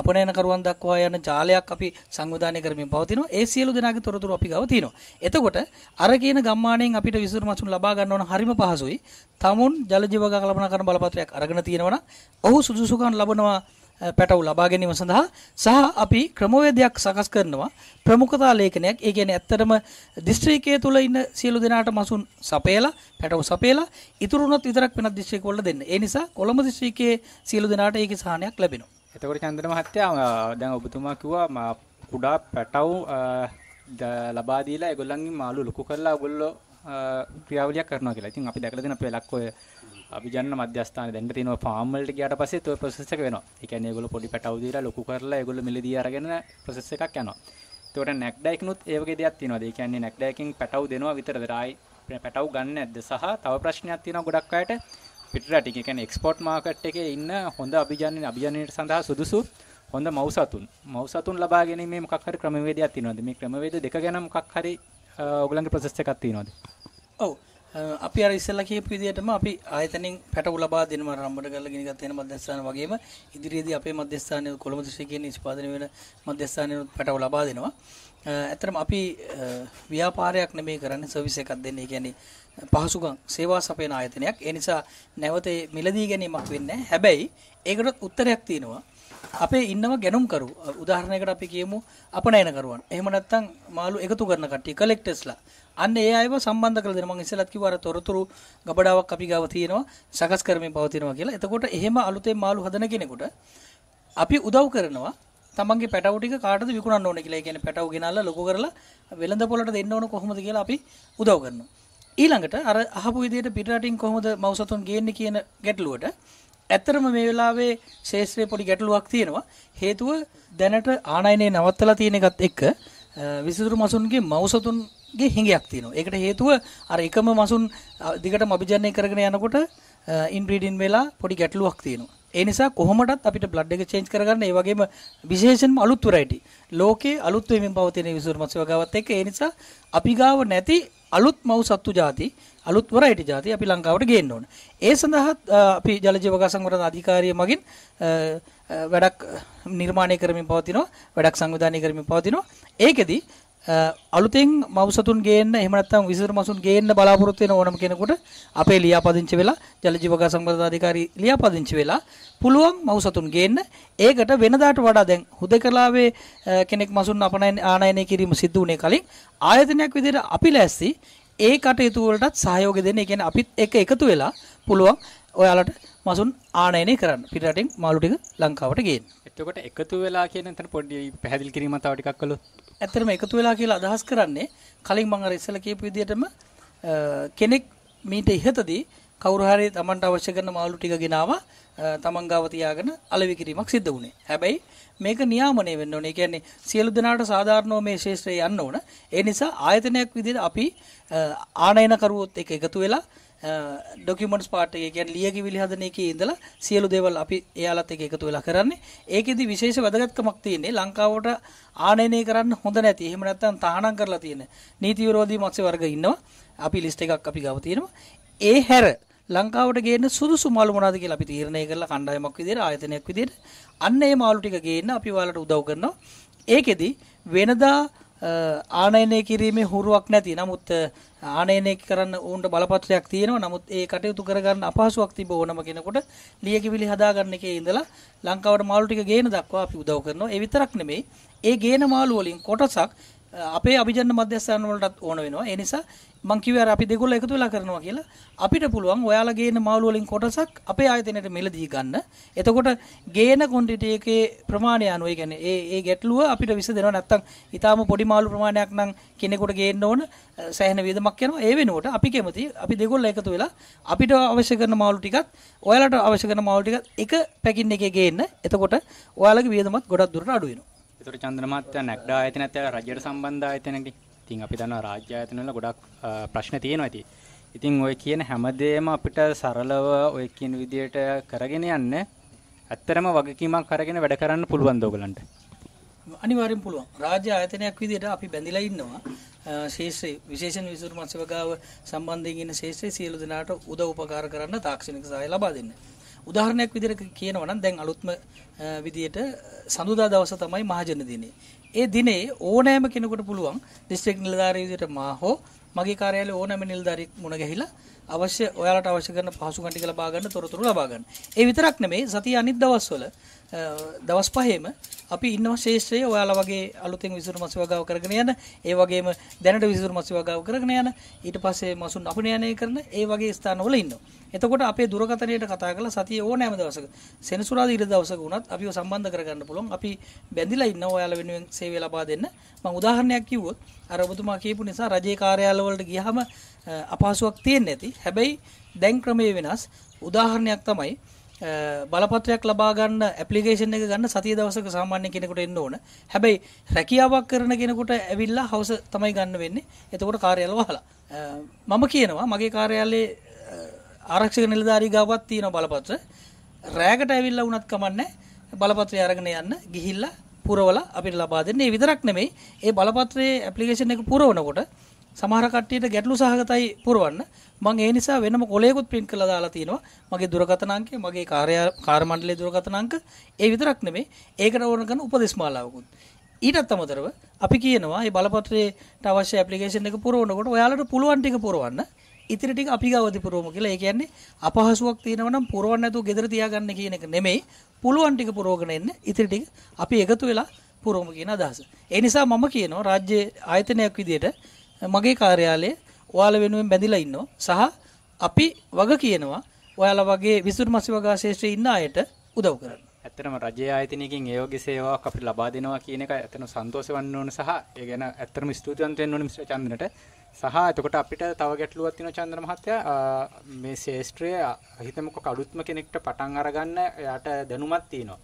අපනයනකරුවන් දක්වා යන ජාලයක් අපි සංවිධානය කරමින් පවතිනවා. ඒ සියලු දෙනාගේ තොරතුරු අපි ගව තියෙනවා. එතකොට අර කියන ගම්මාණයෙන් අපිට විසුරු මසුන් ලබා ගන්න ඕන හරිම පහසුයි. තමුන් ජල ජීව වගා කළමනාකරණ බලපත්‍රයක් අරගෙන තියෙනවා නම් ඔහු සුදුසුකම් ලබනවා පැටව් ලබා ගැනීම සඳහා සහ අපි ක්‍රමවේදයක් සකස් කරනවා ප්‍රමුඛතා ලේඛනයක්. ඒ කියන්නේ ඇත්තටම දිස්ත්‍රික්කයේ තුල ඉන්න සියලු දෙනාට මසුන් සපයලා පැටව් සපයලා ඉතුරු වුණොත් විතරක් වෙනත් දිස්ත්‍රික්ක වල දෙන්න. ඒ නිසා කොළඹ දිස්ත්‍රික්කයේ සියලු දෙනාට ඒකේ සහනයක් ලැබෙනවා. එතකොට චන්දන මහත්තයා දැන් ඔබතුමා කිව්වා කුඩා පැටව් ලබා දීලා ඒගොල්ලන්ගේ මාළු ලොකු කරලා ඔයගොල්ලෝ ක්‍රියාවලියක් කරනවා කියලා. ඉතින් අපි දැකලා තියෙන අපේ ලක්කෝය අභිජන්න මධ්‍යස්ථාන දැන් තියෙනවා ෆාම් වලට ගියාට පස්සෙත් ওই process එක වෙනවා. ඒ කියන්නේ ඒගොල්ලෝ පොඩි පැටවු දීලා ලොකු කරලා ඒගොල්ලෝ මිලදී අරගෙන process එකක් යනවා. ඒකට නැක්ඩයික්නුත් ඒ වගේ දෙයක් තියෙනවා. ඒ කියන්නේ නැක්ඩයිකින් පැටවු දෙනවා විතරද? ආයි පැටවු ගන්න නැද්ද? සහ තව ප්‍රශ්නයක් තියෙනවා ගොඩක් අයට පිටරට. ඒ කියන්නේ එක්ස්පෝර්ට් මාකට් එකේ ඉන්න හොඳ අභිජන්න අභිජන්නයට සඳහා සුදුසු හොඳ මවසතුන්. මවසතුන් ලබා ගැනීමේ මොකක් හරි ක්‍රමවේදයක් තියෙනවද? මේ ක්‍රමවේද දෙක ගැන මොකක් හරි ඔයගලන්ගේ ප්‍රොසෙස් එකක් තියෙනවද? ඔව් අපි අර ඉස්සෙල්ලා කියපු විදිහටම අපි ආයතනෙන් පැටවු ලබා දෙනවා රම්බඩ කරලා ගිනිගත් වෙන මධ්‍යස්ථාන වගේම ඉදිරියේදී අපේ මධ්‍යස්ථානයේ කොළඹ දිස්ත්‍රික්කයේ නිෂ්පාදනය වෙන මධ්‍යස්ථානයේ පැටවු ලබා දෙනවා. ඇත්තටම අපි ව්‍යාපාරයක් නෙමෙයි කරන්නේ සර්විස් එකක් දෙන්නේ. ඒ කියන්නේ පහසුකම් සේවා සපයන ආයතනයක්. ඒ නිසා නැවත මිලදී ගැනීමක් වෙන්නේ හැබැයි ඒකටත් උත්තරයක් තියෙනවා. අපේ ඉන්නව ගැනුම්කරු උදාහරණයකට අපි කියමු අපනයනකරුවන්. එහෙම නැත්නම් මාළු එකතු කරන කට්ටිය කලෙක්ටර්ස්ලා අන්න ඒ අයව සම්බන්ධ කරලා දෙනවා. මම ඉස්සෙල්ලත් කිව්වා අර තොරතුරු ගබඩාවක් අපි ගාව තියෙනවා සකස් කරමින් පවතිනවා කියලා. එතකොට එහෙම අලුතෙන් මාළු හදන කෙනෙකුට අපි උදව් කරනවා තමන්ගේ පැටව ටික කාටද විකුණන්න ඕන කියලා. ඒ කියන්නේ පැටව ගෙනල්ලා ලොකු කරලා වෙළඳ පොළට දෙන්න ඕන කොහොමද කියලා අපි උදව් කරනවා. ඊළඟට අර අහපු විදිහට පිටරටින් කොහොමද මව්සතුන් ගේන්නේ කියන ගැටලුවට ඇත්තරම මේ වෙලාවේ ශේෂ්ත්‍රයේ පොඩි ගැටලුවක් තියෙනවා හේතුව දැනට ආනයනය නවත්තලා තියෙන එකත් එක්ක විසිතුරු මසුන්ගේ මව්සතුන් ගේ හිඟයක් තියෙනවා. ඒකට හේතුව අර එකම මසුන් දිගටම අභිජනනය කරගෙන යනකොට ඉන්බ්‍රීඩින් වෙලා පොඩි ගැටලුවක් තියෙනවා. ඒ නිසා කොහොමඩත් අපිට බ්ලඩ් එක චේන්ජ් කරගන්න ඒ වගේම විශේෂයෙන්ම අලුත් වෙරයිටි. ලෝකේ අලුත් වෙමින් පවතින විසුරු මස් වර්ගාවත් එක්ක ඒ නිසා අපි ගාව නැති අලුත් මව් සත්තු ಜಾති අලුත් වරයිටි ಜಾති අපි ලංකාවට ගේන්න ඕන. ඒ සඳහා අපි ජල ජීවක සංවර්ධන අධිකාරිය මගින් වැඩක් නිර්මාණය කරමින් පවතිනවා වැඩක් සංවිධානය කරමින් පවතිනවා. ඒකෙදි අලුතෙන් මව්සතුන් ගේන්න එහෙම නැත්නම් විසිර මසුන් ගේන්න බලාපොරොත්තු වෙන ඕනම කෙනෙකුට අපේ ලියාපදිංචි වෙලා ජල ජීවක සම්බන්ධාධිකාරී ලියාපදිංචි වෙලා පුළුවන් මව්සතුන් ගේන්න ඒකට වෙනදාට වඩා දැන් හුදකලාවේ කෙනෙක් මසුන් අපනයන ආනයනය කිරීම සිද්ධ වුණේ කලින් ආයතනයක් විදිහට අපි ලැස්ති ඒ කටයුතු වලටත් සහයෝගය දෙන්න. ඒ කියන්නේ අපිත් එක එකතු වෙලා පුළුවන් ඔයාලට මසුන් ආනයනය කරන්න පිටරටින් මාළුටික ලංකාවට ගේ එතකොට එකතු වෙලා කියන තන පොඩි පැදිල් කිරීමතාවටිකක් කළු ඇතරම එකතු වෙලා කියලා අදහස් කරන්නේ කලින් මං රෙස්සල කියපු විදිටම කෙනෙක් මීට ඉහතදී කවරුහරි තමන්ට අවශ්‍ය කරන මාළු ටික ගෙනාව තමන්ගාව තියාගෙන අලවි කිරීමක් සිද්ධ වුණේ හැබැයි මේක නියාමනය වෙන්න ඕනේ කියන්නේ සියලු දෙනාට සාධාරණව මේ ශේෂත්‍රය යන්න ඕන ඒ නිසා ආයතනයක් විදිහට අපි ආනයනකරුවොත් එක එකතු වෙලා ඩොකියමන්ට්ස් පාට් එක කියන්නේ ලියකිවිලි හදන එකේ ඉඳලා සියලු දේවල් අපි එයාලත් එක්ක එකතු වෙලා කරන්නේ. ඒකෙදි විශේෂ වැදගත්කමක් තියෙන්නේ ලංකාවට ආනයනය කරන්න හොඳ නැති. එහෙම නැත්නම් තහනම් කරලා තියෙන නීති විරෝධී මත්ස්‍ය වර්ග ඉන්නවා. අපි ලිස්ට් එකක් අපි ගාව තියෙනවා. ඒ හැර ලංකාවට ගේන්න සුදුසු මාළු මොනවද කියලා අපි තීරණය කරලා කණ්ඩායමක් විදියට ආයතනයක් විදියට අන්න ඒ මාළු ටික ගේන්න අපි ඔයාලට උදව් කරනවා. ඒකෙදි වෙනදා ආනයනය කිරීමේ හුරුවක් නැති නමුත් ආනයනය කරන්න ඕන්ට බලපත්‍රයක් තියෙනවා නමුත් ඒ කටයුතු කරගන්න අපහසුවක් තිබ ඕනම කෙනකොට ලියකිවිලි හදාගන්න එකේ ඉඳලා ලංකාවට මාළු ටික ගේන දක්වා අපි උදව් කරනවා ඒ විතරක් නෙමෙයි ඒ ගේන මාළු වලින් කොටසක් අපේ අභිජන්න මධ්‍යස්ථාන වලටත් ඕන වෙනවා. ඒ නිසා මං කිව්වේ අර අපි දෙගොල්ලෝ එකතු වෙලා කරනවා කියලා. අපිට පුළුවන් ඔයාලා ගේන මාළු වලින් කොටසක් අපේ ආයතනයට මිලදී ගන්න. එතකොට ගේන quantity එකේ ප්‍රමාණය අනුව, ඒ කියන්නේ ඒ ඒ ගැටලුව අපිට විසඳනවා. නැත්තම් ඊටාම පොඩි මාළු ප්‍රමාණයක් නම් කෙනෙකුට ගේන්න ඕන සෑහෙන වියදමක් යනවා. ඒ වෙනුවට අපි කැමති අපි දෙගොල්ලෝ එකතු වෙලා අපිට අවශ්‍ය කරන මාළු ටිකත් ඔයාලට අවශ්‍ය කරන මාළු ටිකත් එක පැකින් එකේ ගේන්න. එතකොට ඔයාලගේ වියදමත් ගොඩක් දුරට අඩු වෙනවා. ඒතර චන්ද්‍ර මහත්තයා නැග්ඩා ආයතනත් එක්ක රජයට සම්බන්ධ ආයතනකනේ. ඉතින් අපි දන්නවා රාජ්‍ය ආයතන වල ගොඩක් ප්‍රශ්න තියෙනවා ඉතින්. ඉතින් ඔය කියන හැමදේම අපිට සරලව ඔය කියන විදියට කරගෙන යන්න ඇත්තරම වගකීමක් අරගෙන වැඩ කරන්න පුළුවන් ඕගලන්ට. අනිවාර්යෙන් පුළුවන්. රාජ්‍ය ආයතනයක් විදියට අපි බැඳිලා ඉන්නවා. ශේෂ්ත්‍රයේ විශේෂණ විසුරුමත් සේවකාව සම්බන්ධයෙන් ඉන්න ශේෂ්ත්‍රයේ සියලු දෙනාට උදව් උපකාර කරන්න තාක්ෂණික සහාය ලබා දෙන්න. උදාහරණයක් විදිහට කියනවා නම් දැන් අලුත්ම විදියට සඳුදා දවස තමයි මහජන දිනේ. ඒ දිනේ ඕනෑම කෙනෙකුට පුළුවන් දිස්ත්‍රික් නිලධාරී විදියට මා හෝ මගේ කාර්යාලයේ ඕනෑම නිලධාරියෙක් මුණ ගැහිලා අවශ්‍ය ඔයාලට අවශ්‍ය කරන පහසුකම් ටික ලබා ගන්න තොරතුරු ලබා ගන්න. ඒ විතරක් නෙමෙයි සතිය අනිත් දවස්වල දවස් පහේම අපි ඉන්න ශේෂත්‍රයේ ඔයාලා වගේ අලුතෙන් විසුරු මස් වගාව කරගෙන යන ඒ වගේම දැනට විසුරු මස් වගාව කරගෙන යන ඊට පස්සේ මසුන් අපනයනය කරන ඒ වගේ ස්ථානවල ඉන්න. එතකොට අපේ දුරකතනයට කතා කළ සතිය ඕනෑම දවසක සෙනසුරාද ඉර දවසක වුණත් අපිව සම්බන්ධ කරගන්න පුළුවන් අපි බැඳිලා ඉන්න ඔයාලා වෙනුවෙන් සේවය ලබා දෙන්න මම උදාහරණයක් කිව්වොත් අර ඔබතුමා කියපු නිසා රජයේ කාර්යාලවලට ගියහම අපහසුවක් තියෙන්නේ නැති. හැබැයි දැන් ක්‍රමයේ වෙනස් උදාහරණයක් තමයි බලපත්‍රයක් ලබා ගන්න ඇපලිකේෂන් එක ගන්න සතිය දවසක සාමාන්‍ය කෙනෙකුට එන්න ඕන. හැබැයි රැකියාවක් කරන කෙනෙකුට ඇවිල්ලා හවස තමයි ගන්න වෙන්නේ. එතකොට කාර්යාල වහලා. මම කියනවා මගේ කාර්යාලයේ ආරක්ෂක නිලධාරී ගාවත් තියෙන බලපත්‍ර. රැයකට ඇවිල්ලා වුණත් කමන්නේ බලපත්‍රය අරගෙන යන්න ගිහිල්ලා පුරවලා අපිට ලබා දෙන්නේ. විතරක් නෙමෙයි ඒ බලපත්‍රයේ ඇප්ලිකේෂන් එක පුරවනකොට සමහර කට්ටියට ගැටලු සහගතයි පුරවන්න. මම ඒ නිසා වෙනම කොලේකුත් print කරලා දාලා තිනවා. මගේ දුරකථන අංකය, මගේ කාර්ය කාර් මණ්ඩලයේ දුරකථන අංක ඒ විතරක් නෙමෙයි. ඒකට ඕන කරන උපදෙස් මාලාවකුත්. ඊටත් අමතරව අපි කියනවා මේ බලපත්‍රයට අවශ්‍ය ඇප්ලිකේෂන් එක පුරවනකොට ඔයාලට පුළුවන් ටික පුරවන්න. ඉතිරි ටික අපි ගාවදී පුරවමු කියලා. ඒ කියන්නේ අපහසුාවක් තියෙනවා නම් පුරවන්න නැතුව ගෙදර තියාගන්න කියන එක නෙමෙයි. පුළුවන් ටික පුරවගෙන එන්න ඉතිරි ටික අපි එකතු වෙලා පුරවමු කියන අදහස. ඒ නිසා මම කියනවා රාජ්‍ය ආයතනයක් විදිහට මගේ කාර්යාලයේ ඔයාලා වෙනුවෙන් බැඳිලා ඉන්නවා සහ අපි වග කියනවා ඔයාලා වගේ විසුරු මසි වගා ශේෂ්ත්‍රයේ ඉන්න අයට උදව් කරන්න. ඇත්තනම රජය අයතනකින් ඒෝගේ සේවා අපට ලබා දෙනවා කියන එක ඇතන සන්තෝස වන්න ඕන සහ ඒ ගැන ඇත්තරම ස්තුතියන්තයෙන් ඕන මිශ්‍ර චන්දනට සහ එතකොට අපිට තව ගැටලුවත් තින චන්ද්‍ර මහත්තය මේ ශේෂත්‍රය හිතමක කඩුත්ම කෙනෙක්ට පටන් අරගන්න යට දැනුමත් තියනවා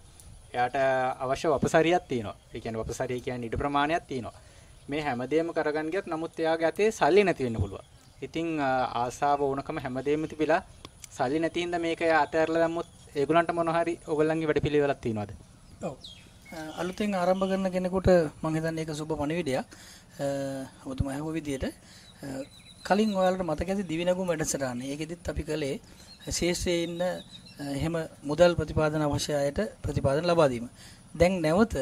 එයට අවශ්‍ය වපසරියත් තියනවා එකන් වපසරිය කියන් ඉඩ ප්‍රමාණයක් තියනවා මේ හැමදේම කරගන්න ගියත් නමුත් එයාගේ අතේ සල්ලි නැති වෙන්න පුළුවන්. ඉතින් ආසාව ඕනකම හැමදේම තිබිලා සල්ලි නැති හින්දා මේක එයා අතහැරලා දැම්මොත් ඒගොල්ලන්ට මොන හරි ඕගොල්ලන්ගේ වැඩපිළිවෙලක් තියනවාද? ඔව්. අලුතෙන් ආරම්භ කරන කෙනෙකුට මම හිතන්නේ ඒක සුබ පණිවිඩයක්. ඔබතුමා හව විදියට කලින් ඔයාලට මතක ඇති දිවිනගුම් වැඩසටහන. ඒකෙදිත් අපි කළේ ශේෂ්ත්‍රයේ ඉන්න එහෙම මුදල් ප්‍රතිපාදන අවශ්‍ය අයට ප්‍රතිපාදන ලබා දීම. දැන් නැවත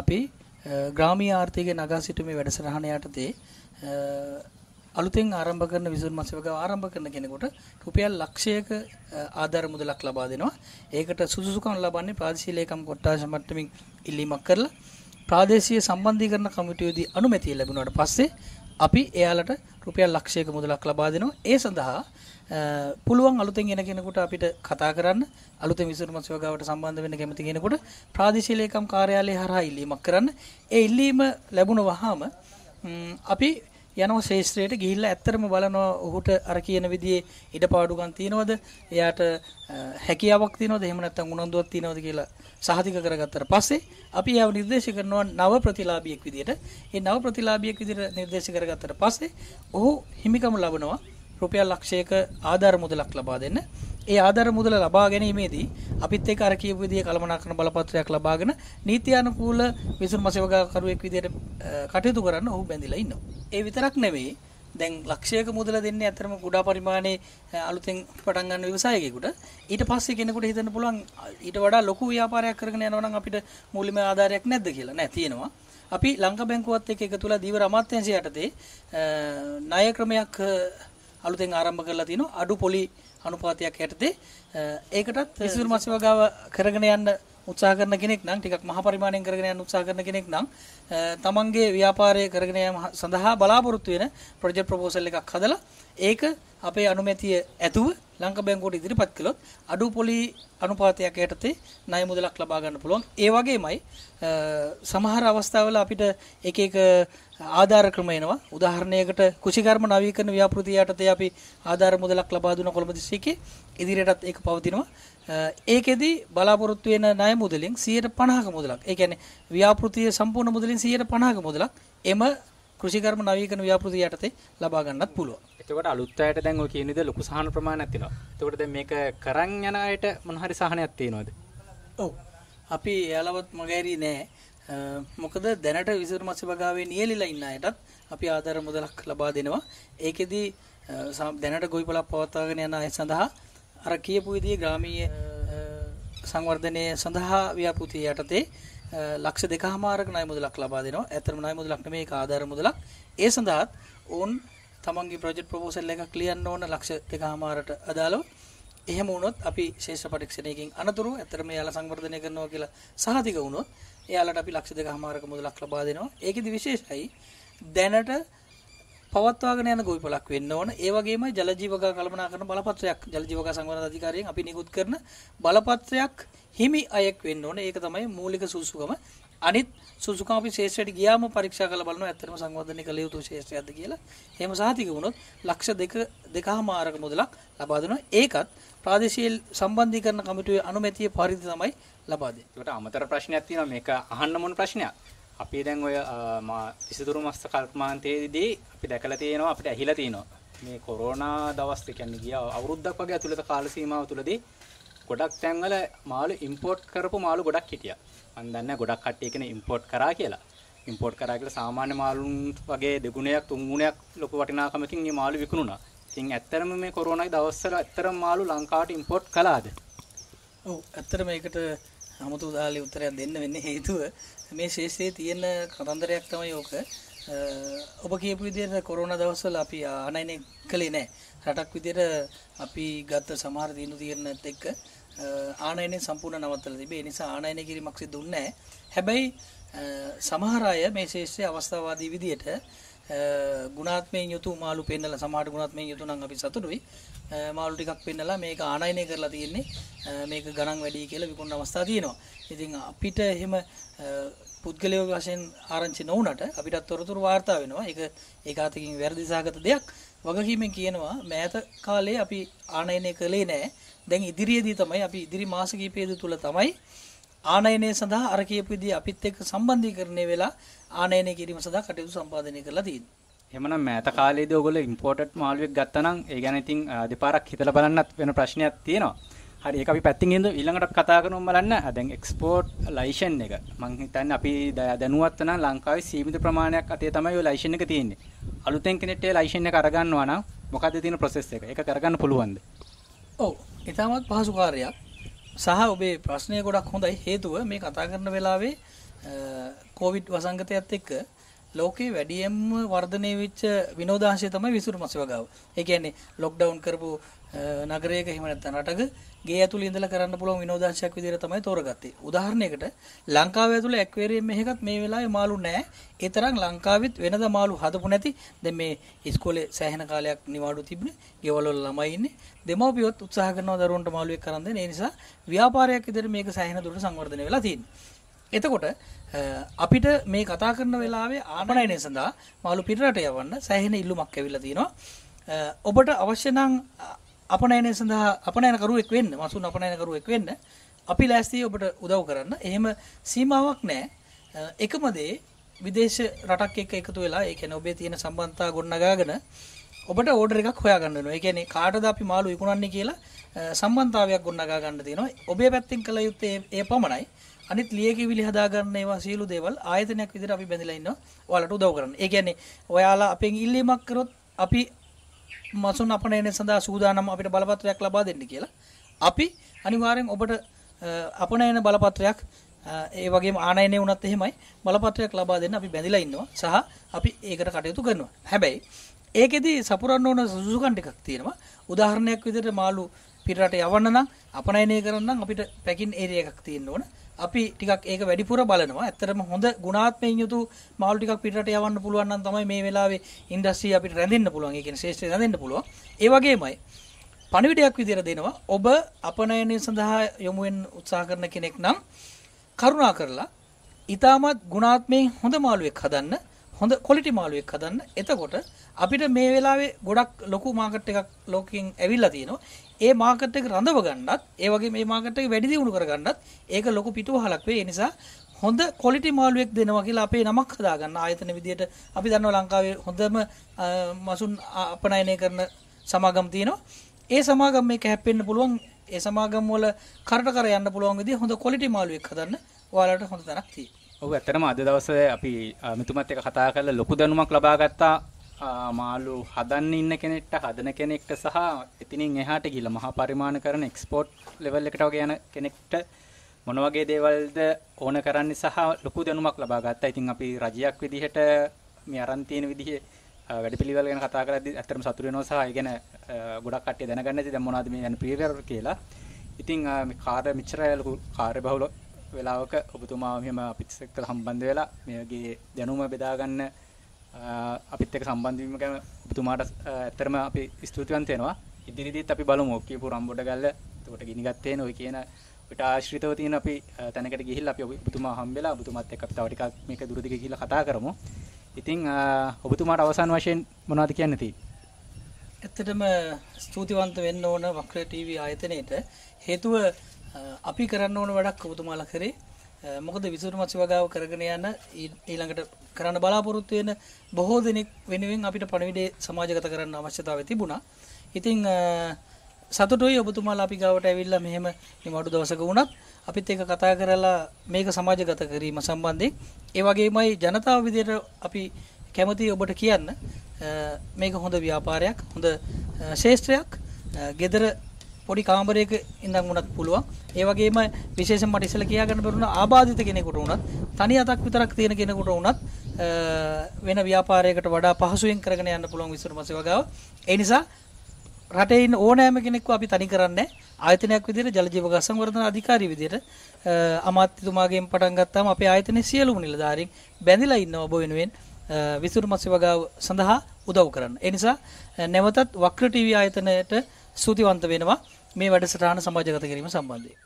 අපි ග්‍රාමීය ආර්ථිකය නගා සිටුමේ වැඩසටහන යටතේ අලුතෙන් ආරම්භ කරන විසුන් මසවකව ආරම්භ කරන කෙනෙකුට රුපියල් ලක්ෂයක ආධාර මුදලක් ලබා දෙනවා. ඒකට සුදුසුකම් ලබන්නේ ප්‍රාදේශීය ලේකම් කොට්ටාස මට්ටමින් ඉල්ලීමක් කරලා ප්‍රාදේශීය සම්බන්ධීකරණ කමිටුවේදී අනුමැතිය ලැබුණාට පස්සේ අපි එයාලට රුපියල් ලක්ෂයක මුදලක් ලබා දෙනවා ඒ සඳහා පුළුවන් අලුතෙන් එන කෙනෙකුට අපිට කතා කරන්න අලුතෙන් විසුරුම සේවාවට සම්බන්ධ වෙන්න කැමති කෙනෙකුට ප්‍රාදේශීය ලේකම් කාර්යාලය හරහා ඉල්ලීමක් කරන්න ඒ ඉල්ලීම ලැබුණ වහාම අපි යනවා ශේෂ්ත්‍රයට ගිහිල්ලා ඇත්තටම බලනවා ඔහුට අර කියන විදිහේ ඉඩපාඩුකම් තියනවද එයාට හැකියාවක් තියනවද එහෙම නැත්නම් උනන්දුවක් තියනවද කියලා සහතික කරගත්තට පස්සේ අපි එයාව නිර්දේශ කරනවා නව ප්‍රතිලාභියෙක් විදිහට ඒ නව ප්‍රතිලාභියෙක් විදිහට නිර්දේශ කරගත්තට පස්සේ ඔහු හිමිකම ලබනවා රුපියල් ලක්ෂයක ආධාර මුදලක් ලබා දෙන්න. ඒ ආධාර මුදල ලබා ගැනීමේදී අපිත් එක්ක අර කියපු විදිහේ කළමනාකරණ බලපත්‍රයක් ලබාගෙන නීතියානුකූල විසුණු මසෙවකාකරුවෙක් විදිහට කටයුතු කරන්න ඔහු බැඳිලා ඉන්නවා. ඒ විතරක් නෙවෙයි දැන් ලක්ෂයක මුදල දෙන්නේ ඇත්තටම කුඩා පරිමාණයේ අලුතෙන් පටන් ගන්න ව්‍යවසායකයෙකුට ඊට පස්සේ කෙනෙකුට හිතන්න පුළුවන් ඊට වඩා ලොකු ව්‍යාපාරයක් කරගෙන යනවා නම් අපිට මූල්‍යමය ආධාරයක් නැද්ද කියලා. නෑ තියෙනවා. අපි ලංකා බැංකුවත් එක්ක එකතුලා දීවර අමාත්‍යාංශය යටතේ ණය ක්‍රමයක් අලුතෙන් ආරම්භ කරලා තිනවා අඩු පොලි අනුපාතයක් යටතේ ඒකටත් විසුරු මස් වගාව කරගෙන යන්න උත්සාහ කරන කෙනෙක් නම් ටිකක් මහ පරිමාණයෙන් කරගෙන යන්න උත්සාහ කරන කෙනෙක් නම් තමන්ගේ ව්‍යාපාරය කරගෙන යාම සඳහා බලාපොරොත්තු වෙන ප්‍රොජෙක්ට් ප්‍රොපෝසල් එකක් හදලා ඒක අපේ අනුමැතිය ඇතුව ලංක බැංකුවට ඉදිරිපත් කළොත් අඩු පොලි අනුපාතයක් යටතේ ණය මුදලක් ලබා ගන්න පුළුවන්. ඒ වගේමයි සමහර අවස්ථාවල අපිට එක එක ආධාර ක්‍රම එනවා. උදාහරණයකට කුෂිකර්ම නවීකරණ ව්‍යාපෘතිය යටතේ අපි ආධාර මුදලක් ලබා දුන කොළඹ දිස්ත්‍රික්කයේ ඉදිරියටත් ඒක පවතිනවා. ඒකෙදි බලාපොරොත්තු වෙන ණය මුදලෙන් 150ක මුදලක්. ඒ කියන්නේ ව්‍යාපෘතිය සම්පූර්ණ මුදලින් 150ක මුදලක් එම කෘෂිකර්ම නවීකරණ ව්‍යාපෘතිය යටතේ ලබා ගන්නත් පුළුවන්. එතකොට අලුත් අයට දැන් ඔය කියන විදිහ ලොකු සහන ප්‍රමාණයක් තියෙනවා. එතකොට දැන් මේක කරන් යන අයට මොන හරි සහනයක් තියෙනවද? ඔව්. අපි එයාලවත් මගහැරි නෑ. මොකද දැනට විසිරු මස් භගාවේ නියැලිලා ඉන්න අයටත් අපි ආධාර මුදලක් ලබා දෙනවා. ඒකෙදි දැනට ගොවිපලක් පවත්වාගෙන යන අය සඳහා අර කියපු විදිහේ ග්‍රාමීය සංවර්ධනය සඳහා ව්‍යාපෘතිය යටතේ ලක්ෂ දෙකහමාරක ණය මුදලක් ලබා දෙනවා. ඇත්තම ණය මුදලක් නෙමෙයි ඒක ආධාර මුදලක්. ඒ සඳහාත් ඔවුන් තමන්ගේ ප්‍රොජෙක්ට් ප්‍රොපෝසල් එකක් ලියන්න ඕන ලක්ෂ දෙකමාරට අදාළව එහෙම වුණොත් අපි ශේෂ්ඨ පරීක්ෂණයකින් අනතුරු ඇත්තටම එයාලා සංවර්ධනය කරනවා කියලා සහතික වුණොත් එයාලට අපි ලක්ෂ දෙකමාරක මුදලක් ලබා දෙනවා. ඒකෙදි විශේෂයි දැනට පවත්වාගෙන යන ගොවිපලක් වෙන්න ඕන. ඒ වගේම ජලජීවකා කළමනාකරන බලපත්‍රයක් ජලජීවකා සංවර්ධන අධිකාරියෙන් අපි නිකුත් කරන බලපත්‍රයක් හිමි අයෙක් වෙන්න ඕන. ඒක තමයි මූලික සුසුකම. අනිත් සුසුකාපි ශේෂයට ගියාම පරීක්ෂා කරලා බලනවා ඇත්තටම සංවර්ධනය කළ යුතු ශේෂයක්ද කියලා. එහෙම සහතික වුණොත් ලක්ෂ 2 2.5ක මුදලක් ලබා දෙනවා. ඒකත් ප්‍රාදේශීය සම්බන්ධීකරණ කමිටුවේ අනුමැතිය පරිදි තමයි ලබා දෙන්නේ. ඒකට අමතර ප්‍රශ්නයක් තියෙනවා මේක අහන්න මොන ප්‍රශ්නයක්? අපි දැන් ඔය විසදුරු මස්ත කල්පමාන්තයේදී අපි දැකලා තියෙනවා අපිට ඇහිලා තියෙනවා. මේ කොරෝනා දවස් කියන්නේ ගිය අවුරුද්දක් වගේ ඇතුළත කාල සීමාව තුළදී ගොඩක් තැන්වල මාළු ඉම්පෝට් කරපු මාළු ගොඩක් හිටියා. මම දන්නේ ගොඩක් කට්ටිය කියන ඉම්පෝට් කරා කියලා. ඉම්පෝට් කරා කියලා සාමාන්‍ය මාළුන් වගේ දෙගුණයක් තුන් ගුණයක් ලොකු වටිනාකමකින් මේ මාළු විකුණුණා. ඉතින් ඇත්තටම මේ කොරෝනා දවස්වල ඇත්තටම මාළු ලංකාවට ඉම්පෝට් කළාද? ඔව් ඇත්තටම ඒකට අමුතු දාලේ උත්තරයක් දෙන්න වෙන්නේ හේතුව මේ ශේෂයේ තියෙන කතන්දරයක් තමයි ඕක. ඔබ කියපු විදිහට කොරෝනා දවස්වල අපි ආනයනය කළේ නැහැ. රටක් විදිහට අපි ගත්ත සමහර දිනු තියෙනත් එක්ක ආනයනය සම්පූර්ණ නවත්තල තිබේ නිසා ආනයන කිරීමක් සිදුන්නේ හැබැයි සමහර අය මේ ශේෂ්ත්‍රය අවස්ථාවාදී විදියට ගුණාත්මයෙන් යුතු මාළු පෙන්නලා සමහර ගුණාත්මයෙන් යුතු නම් අපි සතුටුයි මාළු ටිකක් පෙන්නලා මේක ආනයනය කරලා තියෙන්නේ මේක ගණන් වැඩි කියලා විකුණන අවස්ථා තියෙනවා. ඉතින් අපිට එහෙම පුද්ගලයෝ වශයෙන් ආරංචි නොවුනට අපිටත් තොරතුරු වාර්තා වෙනවා. ඒක ඒකාතකින් වැරදි සහගත දෙයක්. වගකීමෙන් කියනවා මෑත කාලේ අපි ආනයනය කළේ නෑ දැන් ඉදිරියේදී තමයි අපි ඉදිරි මාස කිහිපයේදී තුල තමයි ආනයනය සඳහා අර කියපු විදිහ අපිත් එක්ක සම්බන්ධීකරණය වෙලා ආනයනය කිරීම සඳහා කටයුතු සම්පාදනය කරලා තියෙනවා. එහෙමනම් මෑත කාලේදී ඔයගොල්ලෝ ඉම්පෝටඩ් මාළුවෙක් ගත්තනම් ඒ ගැන ඉතින් දෙපාරක් හිතලා බලන්නත් වෙන ප්‍රශ්නයක් තියෙනවා. හරි ඒක අපි පැත්තෙන් ඉඳ ඊළඟට කතා කරමු බලන්න. දැන් එක්ස්පෝට් ලයිසන් එක. මං හිතන්නේ අපි දැනුවත් නම් ලංකාවේ සීමිත ප්‍රමාණයක් අතේ තමයි ඔය ලයිසන් එක තියෙන්නේ. අලුතෙන් කෙනෙක්ට ඒ ලයිසන් එක අරගන්නවා නම් මොකද්ද තියෙන process එක? ඒක කරගන්න පුළුවන්ද? ඔව්. ඊටමත් පහසු කාර්යයක්. සහ ඔබේ ප්‍රශ්නය ගොඩක් හොඳයි. හේතුව මේ කතා කරන වෙලාවේ කොවිඩ් වසංගතයත් එක්ක ලෝකේ වැඩියෙන්ම වර්ධනය වෙච්ච විනෝදාංශය තමයි විසුරු මස් වගාව. ඒ කියන්නේ ලොක්ඩවුන් කරපු නගරයක එහෙම නැත්නම් රටක ගේ ඇතුළේ ඉඳලා කරන්න පුළුවන් විනෝදාංශයක් විදිහට තමයි තෝරගත්තේ. උදාහරණයකට ලංකාව ඇතුළේ ඇක්වේරියම් එකකත් මේ වෙලාවේ මාළු නැහැ. ඒ තරම් ලංකාවෙත් වෙනද මාළු හදපු නැති. දැන් මේ ඉස්කෝලේ සෑහෙන කාලයක් නිවාඩු තිබුණේ. ගෙවල් වල ළමයි ඉන්නේ. දෙමව්පියොත් උත්සාහ කරනවා දරුවන්ට මාළුවෙක් කරන් දෙන්න. ඒ නිසා ව්‍යාපාරයක් විදිහට මේක සෑහෙන දුරට සංවර්ධනය වෙලා තියෙනවා. එතකොට අපිට මේ කතා කරන වෙලාවේ ආමනයනය සඳහා මාළු පිටරට යවන්න සෑහෙන ඉල්ලුමක් ඇවිල්ලා තියෙනවා. ඔබට අවශ්‍ය නම් අපනයනය සඳහා අපනයන කරුවෙක් වෙන්න මසුන් අපනයන කරුවෙක් වෙන්න අපි ලෑස්තියි ඔබට උදව් කරන්න එහෙම සීමාවක් නෑ එකම දේ විදේශ රටක් එක්ක එකතු වෙලා ඒ කියන්නේ ඔබේ තියෙන සම්බන්ධතා ගොඩනගාගෙන ඔබට ඕඩර් එකක් හොයාගන්න වෙනවා. ඒ කියන්නේ කාටද අපි මාළු විකුණන්නේ කියලා සම්බන්ධතාවයක් ගොඩනගා ගන්න තියෙනවා. ඔබේ පැත්තෙන් කළ යුත්තේ ඒ පමණයි. අනිත් ලියකිවිලි හදාගන්න ඒවා සියලු දේවල් ආයතනයක් විදිහට අපි බැඳලා ඉන්නවා. ඔයාලට උදව් කරන්න. ඒ කියන්නේ ඔයාලා අපෙන් ඉල්ලීමක් කරොත් අපි මසුන් අපනයන සඳහා සූදානම් අපිට බලපත්‍රයක් ලබා දෙන්න කියලා. අපි අනිවාර්යෙන් ඔබට අපනයන බලපත්‍රයක් ඒ වගේ ආනයනය වුණත් එහෙමයි බලපත්‍රයක් ලබා දෙන්න අපි බැඳිලා ඉන්නවා සහ අපි ඒකට කටයුතු කරනවා. හැබැයි ඒකෙදී සපුරන්න ඕන සුසුකන් ටිකක් තියෙනවා. උදාහරණයක් විදිහට මාළු පිටරට යවන්න නම් අපනයනය කරන්න නම් අපිට පැකින් ඒරිය එකක් තියෙන්න ඕන. අපි ටිකක් ඒක වැඩිපුර බලනවා. ඇත්තටම හොඳ ගුණාත්මයෙන් යුතු මාළු ටිකක් පිටරට යවන්න පුළුවන් නම් තමයි මේ වෙලාවේ ඉන්ඩස්ට්‍රි අපිට රැඳෙන්න පුළුවන්. ඒ කියන්නේ ශේෂ්ඨ රැඳෙන්න පුළුවන්. ඒ වගේමයි පණිවිඩයක් විදිහට දෙනවා. ඔබ අපනයනය සඳහා යොමු වෙන්න උත්සාහ කරන කෙනෙක් නම් කරුණා කරලා ඉතාමත් ගුණාත්මයෙන් හොඳ මාළුවෙක් හදන්න. හොඳ කොලිටි මාළුවෙක් හදන්න. එතකොට අපිට මේ වෙලාවේ ගොඩක් ලොකු මාකට් එකක් ලෝකෙන් ඇවිල්ලා තියෙනවා. ඒ මාකට් එක රඳව ගන්නත් ඒ වගේ මේ මාකට් එක වැඩි දියුණු කර ගන්නත් ඒක ලොකු පිටුවහලක් වෙයි ඒ නිසා හොඳ ක්වොලිටි මාළුවෙක් දෙනවා කියලා අපේ නමක් හදා ගන්න ආයතන විදියට අපි දන්නවා ලංකාවේ හොඳම මසුන් අපනයනය කරන සමාගම් තියෙනවා ඒ සමාගම් මේක හැප්පෙන්න පුළුවන් ඒ සමාගම් වල කරට කර යන්න පුළුවන් විදිය හොඳ ක්වොලිටි මාළුවෙක් හදන්න ඔයාලට හොඳ තැනක් තියෙනවා ඔව් ඇත්තටම අද දවසේ අපි මෙතුමත් එක කතා කරලා ලොකු දැනුමක් ලබා ගත්තා මාළු හදන්න ඉන්න කෙනෙක්ට හදන කෙනෙක්ට සහ එතිනින් එහාට ගිල මහා පරිමාණ කරන එක්ස්පෝට් ලෙවල් එකට වගේ යන කෙනෙක්ට මොන වගේ දේවල්ද ඕන කරන්නේ සහ ලොකු දැනුමක් ලබා ගත්තා. ඉතින් අපි රජයක් විදිහට මේ අරන් තියෙන විදිහේ වැඩ පිළිවෙල ගැන කතා කරද්දී ඇත්තටම සතුටු වෙනවා සහ ඒ ගැන ගොඩක් කට්ටිය දැනගන්න ඇති දැන් මොනවද මේ යන ප්‍රීවියර් කියලා. ඉතින් මේ කාර්ය මිත්‍ර ලොකු කාර්යබහුල වෙලාවක ඔබතුමා මෙහෙම අපිත් එක්ක සම්බන්ධ වෙලා මේ වගේ දැනුම බෙදා ගන්න අපිත් එක්ක සම්බන්ධ වීම ගැන ඔබතුමාට ඇත්තටම අපි ස්තුතිවන්ත වෙනවා. ඉදිරියේදීත් අපි බලමු කීපු රම්බොඩ ගල්ල එතකොට ගිනිගත් වෙන ওই කියන ඔයිට ආශ්‍රිතව තියෙන අපි තැනකට ගිහිල්ලා අපි ඔබතුමා හම්බෙලා ඔබතුමාත් එක්ක අපි තව ටිකක් මේක දුරදිග ගිහිල්ලා කතා කරමු. ඉතින් ඔබතුමාට අවසාන වශයෙන් මොනවද කියන්න තියෙන්නේ? ඇත්තටම ස්තුතිවන්ත වෙන්න ඕන වක්‍ර ටීවී ආයතනයට හේතුව අපි කරන්න ඕන වැඩක් ඔබතුමාලා කරේ මොකද විසුරු මත්සි වගාව කරගෙන යන්න ඊළඟට කරන්න බලාපොරොත්තු වෙන බොහෝ දෙනෙක් වෙනුවෙන් අපිට පණවිඩේ සමාජගත කරන්න අවශ්‍යතාව තිබුණා. ඉතින් සතුටුයි ඔබතුමාලා අපි ගාවට ඇවිල්ලා මෙහෙම නිමඩු දවසක වුණත් අපිත් ඒක කතා කරලා මේක සමාජගත කිරීම සම්බන්ධයෙන් ඒ වගේමයි ජනතාව විදියට අපි කැමති ඔබට කියන්න මේක හොඳ ව්‍යාපාරයක් හොඳ ශේෂ්ත්‍රයක් gedara පොඩි කාමරයක ඉඳන් වුණත් පුළුවන්. ඒ වගේම විශේෂයෙන් මට ඉස්සෙල්ලා කියා ගන්න බැරුණ ආබාධිත කෙනෙකුට වුණත්, තනි අතක් විතරක් තියෙන කෙනෙකුට වුණත් වෙන ව්‍යාපාරයකට වඩා පහසුවෙන් කරගෙන යන්න පුළුවන් විසුරුම සේවගාව. ඒ නිසා රටේ ඉන්න ඕනෑම කෙනෙක්ව අපි තනි කරන්නේ ආයතනයක් විදිහට ජල ජීව සංවර්ධන අධිකාරී විදිහට අමාත්‍යතුමාගෙන් පටන් ගත්තාම අපේ ආයතනයේ සියලුම නිලධාරීන් බැඳිලා ඉන්නවා ඔබ වෙනුවෙන් විසුරුම සේවගාව සඳහා උදව් කරන්න. ඒ නිසා නැවතත් වක්‍ර ටීවී ආයතනයට සූතිවන්ත වෙනවා මේ වැඩසටහන සමාජගත කිරීම සම්බන්ධයෙන්.